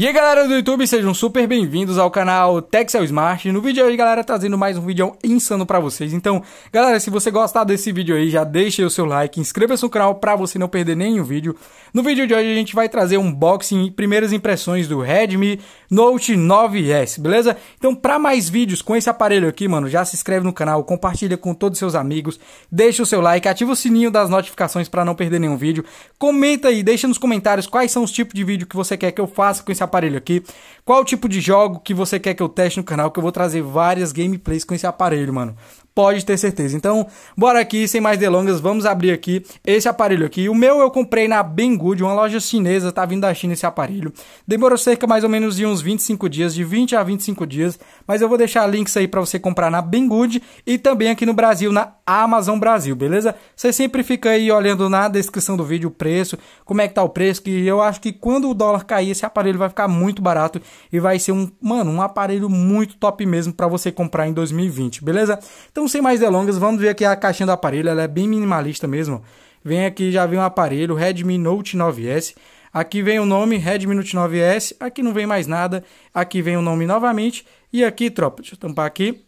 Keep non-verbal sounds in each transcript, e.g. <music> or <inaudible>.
E aí galera do YouTube, sejam super bem-vindos ao canal Texel Smart. No vídeo de hoje, galera, trazendo mais um vídeo insano para vocês. Então, galera, se você gostar desse vídeo aí, já deixa o seu like, inscreva-se no canal para você não perder nenhum vídeo. No vídeo de hoje a gente vai trazer um unboxing e primeiras impressões do Redmi Note 9S, beleza? Então, para mais vídeos com esse aparelho aqui, mano, já se inscreve no canal, compartilha com todos os seus amigos, deixa o seu like, ativa o sininho das notificações para não perder nenhum vídeo. Comenta aí, deixa nos comentários quais são os tipos de vídeo que você quer que eu faça com esse aparelho aqui, qual tipo de jogo que você quer que eu teste no canal, que eu vou trazer várias gameplays com esse aparelho, mano pode ter certeza. Então, bora aqui, sem mais delongas, vamos abrir aqui esse aparelho aqui. O meu eu comprei na Banggood, uma loja chinesa, tá vindo da China esse aparelho. Demorou cerca mais ou menos de uns 25 dias, de 20 a 25 dias, mas eu vou deixar links aí para você comprar na Banggood e também aqui no Brasil, na Amazon Brasil, beleza? Você sempre fica aí olhando na descrição do vídeo o preço, como é que tá o preço, que eu acho que quando o dólar cair, esse aparelho vai ficar muito barato e vai ser um, mano, um aparelho muito top mesmo para você comprar em 2020, beleza? Então sem mais delongas, vamos ver aqui a caixinha do aparelho. Ela é bem minimalista mesmo. Vem aqui, já vem um aparelho, Redmi Note 9S. Aqui vem o nome Redmi Note 9S. Aqui não vem mais nada. Aqui vem o nome novamente. E aqui, tropa, deixa eu tampar aqui.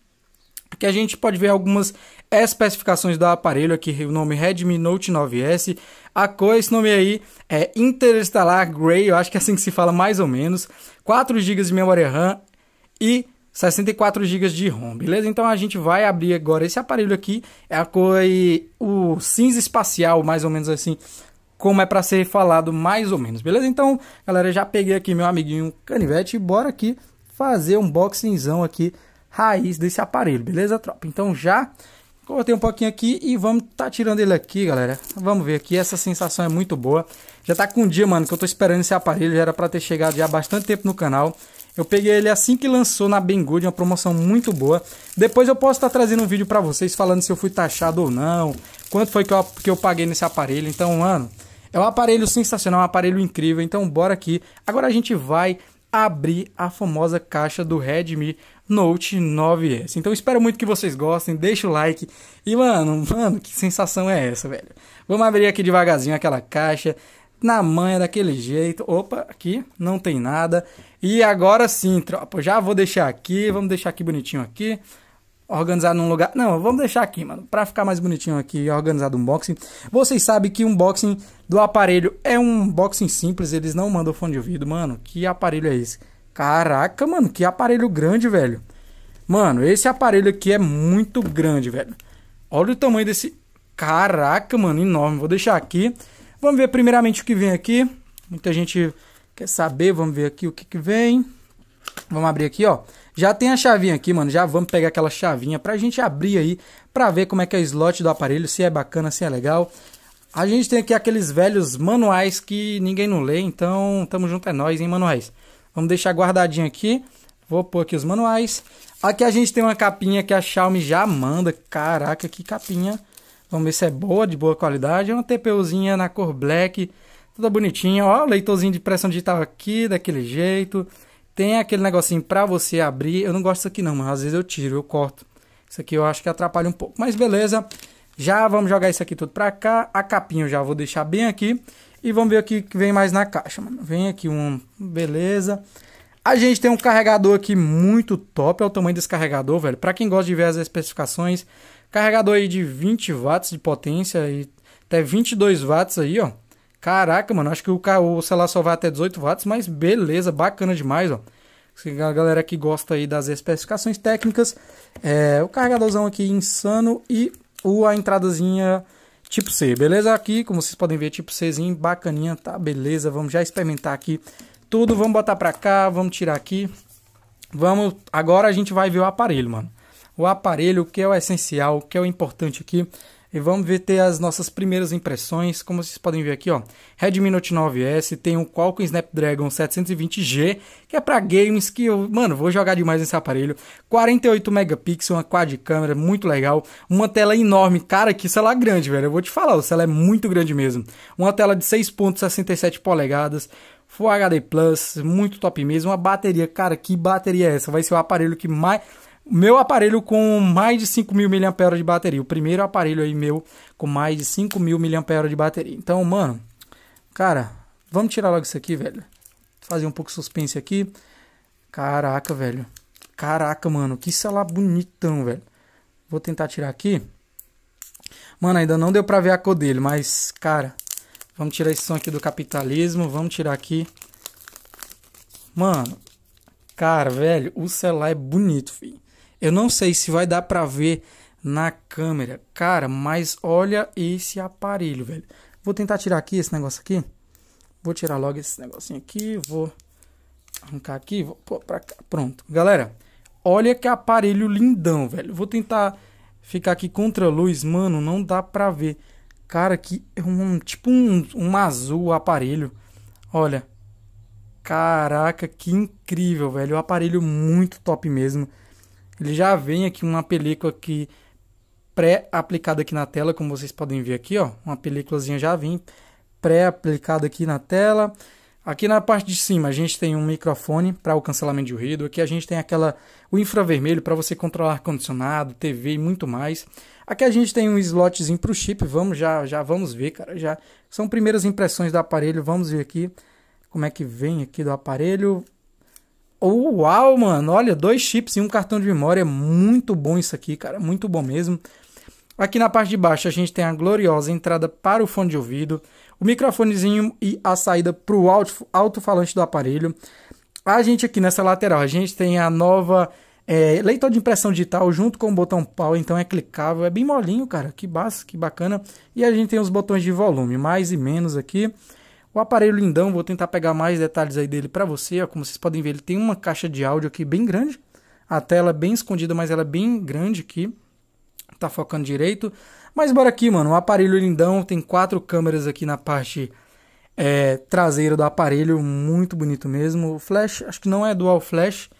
Aqui a gente pode ver algumas especificações do aparelho aqui, o nome Redmi Note 9S. A cor, esse nome aí é Interstellar Gray, eu acho que é assim que se fala mais ou menos. 4 GB de memória RAM e 64 GB de ROM, beleza? Então a gente vai abrir agora esse aparelho aqui, é a cor o cinza espacial, mais ou menos assim, como é para ser falado mais ou menos, beleza? Então, galera, já peguei aqui meu amiguinho canivete e bora aqui fazer um boxingzão aqui raiz desse aparelho, beleza, tropa? Então já cortei um pouquinho aqui e vamos tá tirando ele aqui, galera. Vamos ver aqui, essa sensação é muito boa. Já tá com um dia, mano, que eu tô esperando esse aparelho, já era para ter chegado já há bastante tempo no canal. Eu peguei ele assim que lançou na Bengud, uma promoção muito boa. Depois eu posso estar tá trazendo um vídeo para vocês falando se eu fui taxado ou não, quanto foi que eu, que eu paguei nesse aparelho. Então, mano, é um aparelho sensacional, um aparelho incrível. Então, bora aqui. Agora a gente vai abrir a famosa caixa do Redmi Note 9S. Então espero muito que vocês gostem, deixa o like. E mano, mano, que sensação é essa, velho? Vamos abrir aqui devagarzinho aquela caixa na manha daquele jeito. Opa, aqui não tem nada. E agora sim, tropa, já vou deixar aqui, vamos deixar aqui bonitinho aqui. Organizado num lugar. Não, vamos deixar aqui, mano. Pra ficar mais bonitinho aqui, organizado o unboxing. Vocês sabem que o unboxing do aparelho é um unboxing simples. Eles não mandam fone de ouvido, mano. Que aparelho é esse? Caraca, mano, que aparelho grande, velho. Mano, esse aparelho aqui é muito grande, velho. Olha o tamanho desse. Caraca, mano, enorme. Vou deixar aqui. Vamos ver primeiramente o que vem aqui. Muita gente quer saber, vamos ver aqui o que, que vem. Vamos abrir aqui, ó. Já tem a chavinha aqui, mano. Já vamos pegar aquela chavinha pra gente abrir aí, pra ver como é que é o slot do aparelho, se é bacana, se é legal. A gente tem aqui aqueles velhos manuais que ninguém não lê, então tamo junto é nós, hein, manuais. Vamos deixar guardadinho aqui. Vou pôr aqui os manuais. Aqui a gente tem uma capinha que a Xiaomi já manda. Caraca, que capinha Vamos ver se é boa, de boa qualidade. É uma TPUzinha na cor black, toda bonitinha. Ó, o leitorzinho de pressão digital aqui, daquele jeito. Tem aquele negocinho para você abrir. Eu não gosto disso aqui não, mas às vezes eu tiro, eu corto. Isso aqui eu acho que atrapalha um pouco, mas beleza. Já vamos jogar isso aqui tudo para cá. A capinha eu já vou deixar bem aqui. E vamos ver o que vem mais na caixa, mano. Vem aqui um... Beleza. A gente tem um carregador aqui muito top. É o tamanho desse carregador, velho. Para quem gosta de ver as especificações, Carregador aí de 20 watts de potência e até 22 watts aí, ó. Caraca, mano, acho que o, celular só vai até 18 watts, mas beleza, bacana demais, ó. A galera que gosta aí das especificações técnicas, é, o carregadorzão aqui insano e o, a entradazinha tipo C, beleza? Aqui, como vocês podem ver, tipo Czinho, bacaninha, tá? Beleza, vamos já experimentar aqui tudo, vamos botar pra cá, vamos tirar aqui. Vamos, agora a gente vai ver o aparelho, mano o aparelho, que é o essencial, que é o importante aqui. E vamos ver ter as nossas primeiras impressões. Como vocês podem ver aqui, ó, Redmi Note 9S tem um Qualcomm Snapdragon 720G, que é para games que eu, mano, vou jogar demais nesse aparelho. 48 megapixels, uma quad câmera muito legal, uma tela enorme, cara, que celular grande, velho. Eu vou te falar, o celular é muito grande mesmo. Uma tela de 6.67 polegadas, Full HD Plus, muito top mesmo. Uma bateria, cara, que bateria é essa? Vai ser o aparelho que mais meu aparelho com mais de mil mAh de bateria. O primeiro aparelho aí meu com mais de mil mAh de bateria. Então, mano, cara, vamos tirar logo isso aqui, velho. Fazer um pouco de suspense aqui. Caraca, velho. Caraca, mano, que celular bonitão, velho. Vou tentar tirar aqui. Mano, ainda não deu pra ver a cor dele, mas, cara, vamos tirar esse som aqui do capitalismo. Vamos tirar aqui. Mano, cara, velho, o celular é bonito, filho. Eu não sei se vai dar para ver na câmera. Cara, mas olha esse aparelho, velho. Vou tentar tirar aqui esse negócio aqui. Vou tirar logo esse negocinho aqui, vou arrancar aqui, vou pôr pra cá. Pronto. Galera, olha que aparelho lindão, velho. Vou tentar ficar aqui contra a luz, mano, não dá pra ver. Cara, que é um tipo um, um azul aparelho. Olha. Caraca, que incrível, velho. O aparelho muito top mesmo. Ele já vem aqui uma película que pré-aplicada aqui na tela, como vocês podem ver aqui, ó, uma películazinha já vem pré-aplicada aqui na tela. Aqui na parte de cima a gente tem um microfone para o cancelamento de ruído, aqui a gente tem aquela o infravermelho para você controlar ar condicionado, TV e muito mais. Aqui a gente tem um slotzinho para o chip, vamos já já vamos ver, cara, já são primeiras impressões do aparelho, vamos ver aqui como é que vem aqui do aparelho. Uau, mano, olha, dois chips e um cartão de memória, muito bom isso aqui, cara, muito bom mesmo. Aqui na parte de baixo a gente tem a gloriosa entrada para o fone de ouvido, o microfonezinho e a saída para o alto-falante do aparelho. A gente aqui nessa lateral, a gente tem a nova é, leitor de impressão digital junto com o botão power, então é clicável, é bem molinho, cara, que, base, que bacana. E a gente tem os botões de volume, mais e menos aqui. O aparelho lindão, vou tentar pegar mais detalhes aí dele para você. Ó, como vocês podem ver, ele tem uma caixa de áudio aqui bem grande. A tela é bem escondida, mas ela é bem grande aqui. Tá focando direito. Mas bora aqui, mano. O aparelho lindão tem quatro câmeras aqui na parte é, traseira do aparelho. Muito bonito mesmo. O flash, acho que não é dual flash.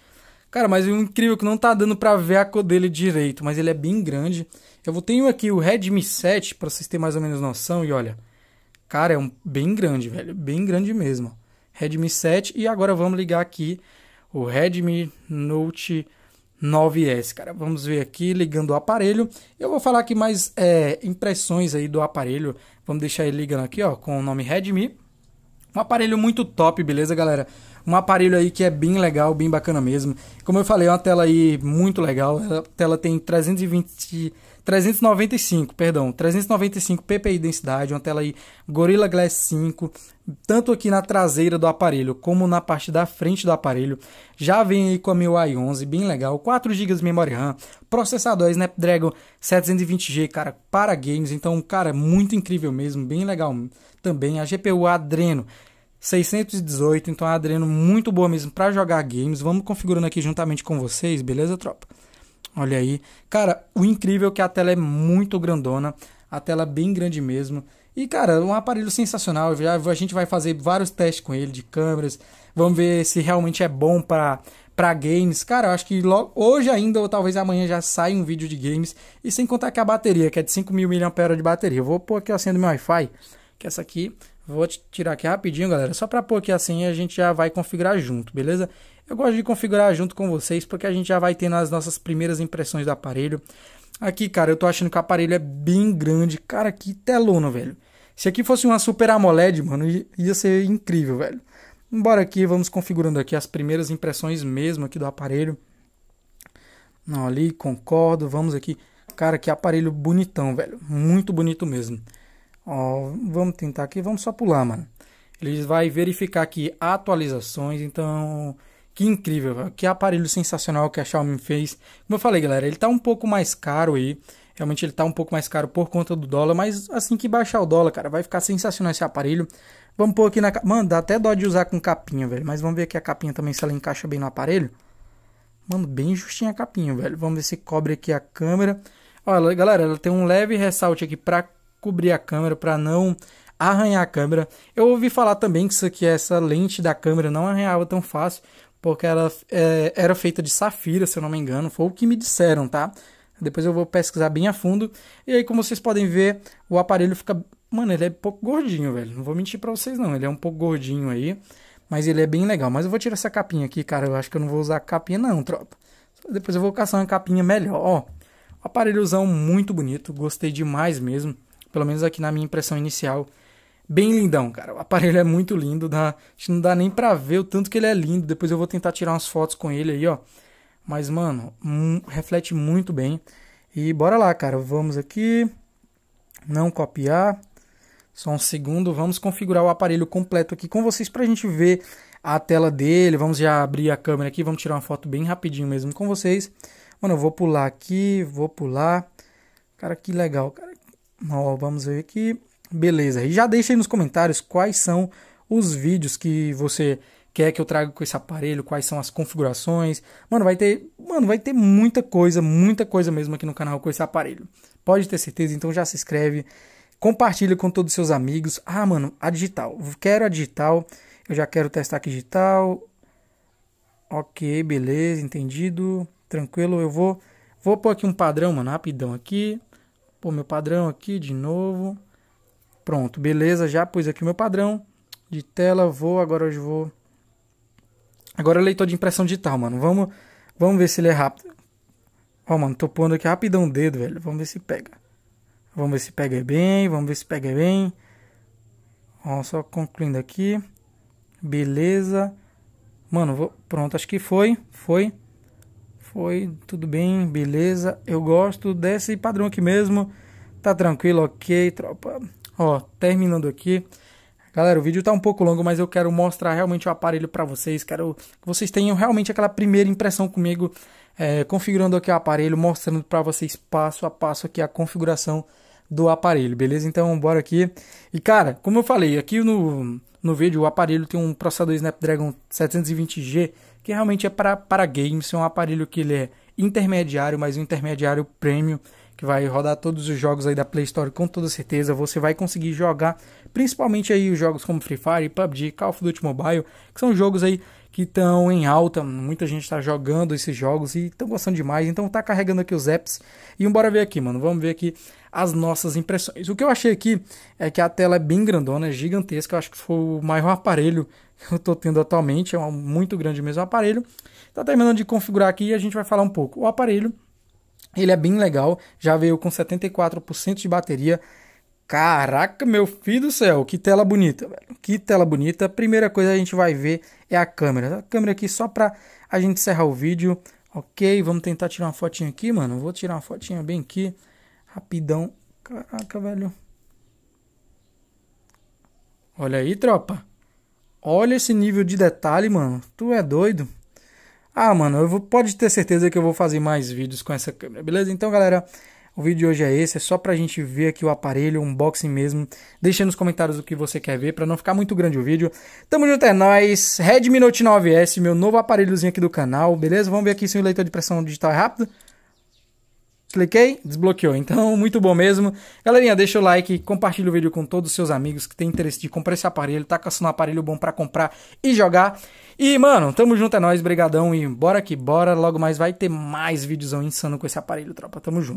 Cara, mas o incrível é que não tá dando para ver a cor dele direito, mas ele é bem grande. Eu tenho aqui o Redmi 7 para vocês terem mais ou menos noção e olha, Cara, é um bem grande, velho. Bem grande mesmo. Redmi 7. E agora vamos ligar aqui o Redmi Note 9S, cara. Vamos ver aqui ligando o aparelho. Eu vou falar aqui mais é, impressões aí do aparelho. Vamos deixar ele ligando aqui, ó, com o nome Redmi. Um aparelho muito top, beleza, galera? um aparelho aí que é bem legal, bem bacana mesmo. Como eu falei, é uma tela aí muito legal. A tela tem 320 395, perdão, 395 ppi densidade, uma tela aí Gorilla Glass 5, tanto aqui na traseira do aparelho como na parte da frente do aparelho. Já vem aí com a MIUI 11, bem legal, 4 GB de memória RAM, processador Snapdragon 720G, cara, para games, então, cara, muito incrível mesmo, bem legal também. A GPU Adreno 618, então a Adreno muito boa mesmo para jogar games. Vamos configurando aqui juntamente com vocês, beleza, tropa? Olha aí. Cara, o incrível é que a tela é muito grandona, a tela é bem grande mesmo. E cara, um aparelho sensacional. Já a gente vai fazer vários testes com ele de câmeras. Vamos ver se realmente é bom para para games. Cara, eu acho que logo, hoje ainda ou talvez amanhã já sai um vídeo de games. E sem contar que a bateria, que é de mil mAh de bateria. Eu vou pôr aqui acendo meu Wi-Fi, que é essa aqui Vou tirar aqui rapidinho, galera, só para pôr aqui assim a gente já vai configurar junto, beleza? Eu gosto de configurar junto com vocês porque a gente já vai tendo as nossas primeiras impressões do aparelho. Aqui, cara, eu tô achando que o aparelho é bem grande. Cara, que telona, velho. Se aqui fosse uma Super AMOLED, mano, ia ser incrível, velho. Embora aqui, vamos configurando aqui as primeiras impressões mesmo aqui do aparelho. Não, ali, concordo, vamos aqui. Cara, que aparelho bonitão, velho. Muito bonito mesmo. Ó, vamos tentar aqui, vamos só pular, mano. Ele vai verificar aqui atualizações, então... Que incrível, que aparelho sensacional que a Xiaomi fez. Como eu falei, galera, ele tá um pouco mais caro aí. Realmente ele tá um pouco mais caro por conta do dólar, mas assim que baixar o dólar, cara, vai ficar sensacional esse aparelho. Vamos pôr aqui na... Mano, dá até dó de usar com capinha, velho. Mas vamos ver aqui a capinha também, se ela encaixa bem no aparelho. Mano, bem justinha a capinha, velho. Vamos ver se cobre aqui a câmera. Olha, galera, ela tem um leve ressalte aqui pra cobrir a câmera, para não arranhar a câmera. Eu ouvi falar também que isso aqui, essa lente da câmera não arranhava tão fácil, porque ela é, era feita de safira, se eu não me engano, foi o que me disseram, tá? Depois eu vou pesquisar bem a fundo. E aí, como vocês podem ver, o aparelho fica. Mano, ele é um pouco gordinho, velho. Não vou mentir pra vocês, não. Ele é um pouco gordinho aí. Mas ele é bem legal. Mas eu vou tirar essa capinha aqui, cara. Eu acho que eu não vou usar capinha, não, tropa. Depois eu vou caçar uma capinha melhor. Ó, aparelhozão muito bonito. Gostei demais mesmo pelo menos aqui na minha impressão inicial, bem lindão, cara. O aparelho é muito lindo, dá, não dá nem pra ver o tanto que ele é lindo. Depois eu vou tentar tirar umas fotos com ele aí, ó. Mas, mano, reflete muito bem. E bora lá, cara. Vamos aqui. Não copiar. Só um segundo. Vamos configurar o aparelho completo aqui com vocês pra gente ver a tela dele. Vamos já abrir a câmera aqui. Vamos tirar uma foto bem rapidinho mesmo com vocês. Mano, eu vou pular aqui. Vou pular. Cara, que legal, cara Ó, vamos ver aqui. Beleza. E já deixa aí nos comentários quais são os vídeos que você quer que eu traga com esse aparelho, quais são as configurações. Mano, vai ter, mano, vai ter muita coisa, muita coisa mesmo aqui no canal com esse aparelho. Pode ter certeza, então já se inscreve, compartilha com todos os seus amigos. Ah, mano, a digital. Quero a digital. Eu já quero testar aqui digital. OK, beleza, entendido. Tranquilo, eu vou vou pôr aqui um padrão, mano, rapidão aqui. Pô, meu padrão aqui de novo. Pronto, beleza, já pus aqui o meu padrão de tela, vou, agora eu vou... Agora é leitor de impressão digital, mano, vamos, vamos ver se ele é rápido. Ó, mano, tô pondo aqui rapidão o dedo, velho, vamos ver se pega. Vamos ver se pega bem, vamos ver se pega bem. Ó, só concluindo aqui. Beleza. Mano, vou... pronto, acho que foi, foi. Foi tudo bem, beleza. Eu gosto desse padrão aqui mesmo. Tá tranquilo, ok, tropa. Ó, terminando aqui. Galera, o vídeo tá um pouco longo, mas eu quero mostrar realmente o aparelho para vocês. Quero que vocês tenham realmente aquela primeira impressão comigo, é, configurando aqui o aparelho, mostrando para vocês passo a passo aqui a configuração do aparelho, beleza? Então, bora aqui. E, cara, como eu falei, aqui no, no vídeo o aparelho tem um processador Snapdragon 720G que realmente é para games, é um aparelho que ele é intermediário, mas um intermediário premium, que vai rodar todos os jogos aí da Play Store com toda certeza, você vai conseguir jogar, principalmente aí os jogos como Free Fire, PUBG, Call of Duty Mobile, que são jogos aí que estão em alta. Muita gente está jogando esses jogos e estão gostando demais. Então tá carregando aqui os apps. E bora ver aqui, mano. Vamos ver aqui as nossas impressões. O que eu achei aqui é que a tela é bem grandona, é gigantesca. Eu acho que foi o maior aparelho que eu estou tendo atualmente. É um muito grande mesmo aparelho. Está terminando de configurar aqui e a gente vai falar um pouco. O aparelho ele é bem legal, já veio com 74% de bateria. Caraca, meu filho do céu, que tela bonita, velho. Que tela bonita. A primeira coisa que a gente vai ver é a câmera. A câmera aqui só para a gente encerrar o vídeo. Ok, vamos tentar tirar uma fotinha aqui, mano. Vou tirar uma fotinha bem aqui. Rapidão. Caraca, velho. Olha aí, tropa. Olha esse nível de detalhe, mano. Tu é doido. Ah, mano, eu vou, pode ter certeza que eu vou fazer mais vídeos com essa câmera, beleza? Então, galera, o vídeo de hoje é esse, é só pra gente ver aqui o aparelho, o unboxing mesmo. Deixa nos comentários o que você quer ver, pra não ficar muito grande o vídeo. Tamo junto, é nóis! Redmi Note 9S, meu novo aparelhozinho aqui do canal, beleza? Vamos ver aqui se o leitor de pressão digital é rápido. Cliquei, desbloqueou. Então, <laughs> muito bom mesmo. Galerinha, deixa o like, compartilha o vídeo com todos os seus amigos que têm interesse de comprar esse aparelho. Tá caçando um aparelho bom para comprar e jogar. E, mano, tamo junto, é nóis, brigadão. E bora que bora. Logo mais vai ter mais vídeos insano com esse aparelho, tropa. Tamo junto.